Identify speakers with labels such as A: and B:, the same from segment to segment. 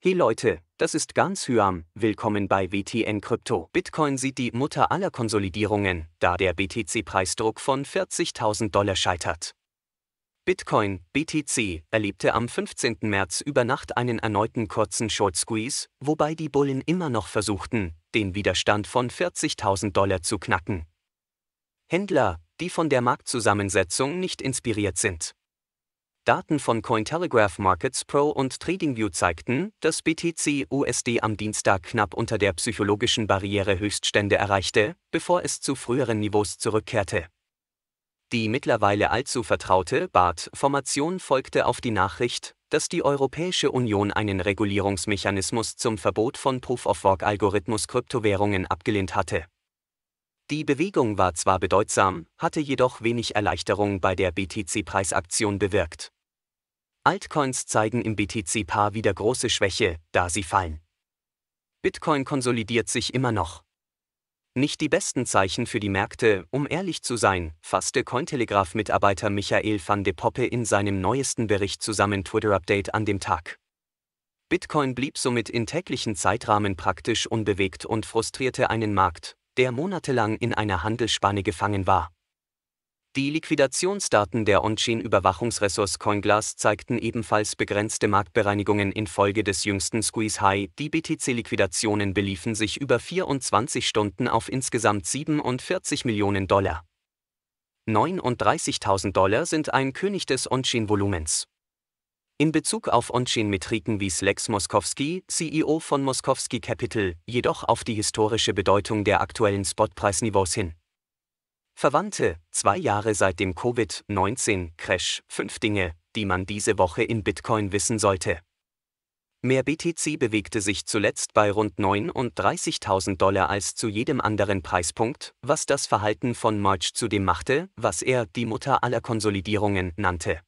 A: Hey Leute, das ist Gans Hyam, willkommen bei WTN Crypto. Bitcoin sieht die Mutter aller Konsolidierungen, da der BTC-Preisdruck von 40.000 Dollar scheitert. Bitcoin, BTC, erlebte am 15. März über Nacht einen erneuten kurzen Short Squeeze, wobei die Bullen immer noch versuchten, den Widerstand von 40.000 Dollar zu knacken. Händler, die von der Marktzusammensetzung nicht inspiriert sind. Daten von Cointelegraph Markets Pro und TradingView zeigten, dass BTC USD am Dienstag knapp unter der psychologischen Barriere Höchststände erreichte, bevor es zu früheren Niveaus zurückkehrte. Die mittlerweile allzu vertraute BART-Formation folgte auf die Nachricht, dass die Europäische Union einen Regulierungsmechanismus zum Verbot von Proof-of-Work-Algorithmus-Kryptowährungen abgelehnt hatte. Die Bewegung war zwar bedeutsam, hatte jedoch wenig Erleichterung bei der BTC-Preisaktion bewirkt. Altcoins zeigen im BTC-Paar wieder große Schwäche, da sie fallen. Bitcoin konsolidiert sich immer noch. Nicht die besten Zeichen für die Märkte, um ehrlich zu sein, fasste Cointelegraph-Mitarbeiter Michael van de Poppe in seinem neuesten Bericht zusammen Twitter-Update an dem Tag. Bitcoin blieb somit in täglichen Zeitrahmen praktisch unbewegt und frustrierte einen Markt, der monatelang in einer Handelsspanne gefangen war. Die Liquidationsdaten der On-Chain-Überwachungsressource CoinGlass zeigten ebenfalls begrenzte Marktbereinigungen infolge des jüngsten Squeeze-High. Die BTC-Liquidationen beliefen sich über 24 Stunden auf insgesamt 47 Millionen Dollar. 39.000 Dollar sind ein König des On-Chain-Volumens. In Bezug auf On-Chain-Metriken wies Lex Moskowski, CEO von Moskowski Capital, jedoch auf die historische Bedeutung der aktuellen Spotpreisniveaus hin. Verwandte, Zwei Jahre seit dem Covid-19-Crash. Fünf Dinge, die man diese Woche in Bitcoin wissen sollte. Mehr BTC bewegte sich zuletzt bei rund 39.000 Dollar als zu jedem anderen Preispunkt, was das Verhalten von March zu dem machte, was er die Mutter aller Konsolidierungen nannte.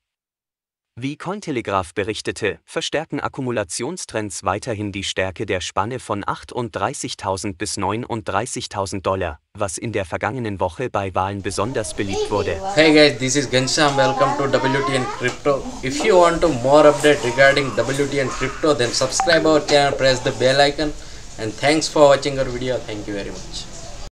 A: Wie Cointelegraph berichtete, verstärken Akkumulationstrends weiterhin die Stärke der Spanne von 38.000 bis 39.000 Dollar, was in der vergangenen Woche bei Wahlen besonders beliebt wurde. Hey guys, this is Gensham. Welcome to WTN Crypto. If you want to more update regarding WTN Crypto, then subscribe our channel, press the bell icon and thanks for watching our video. Thank you very much.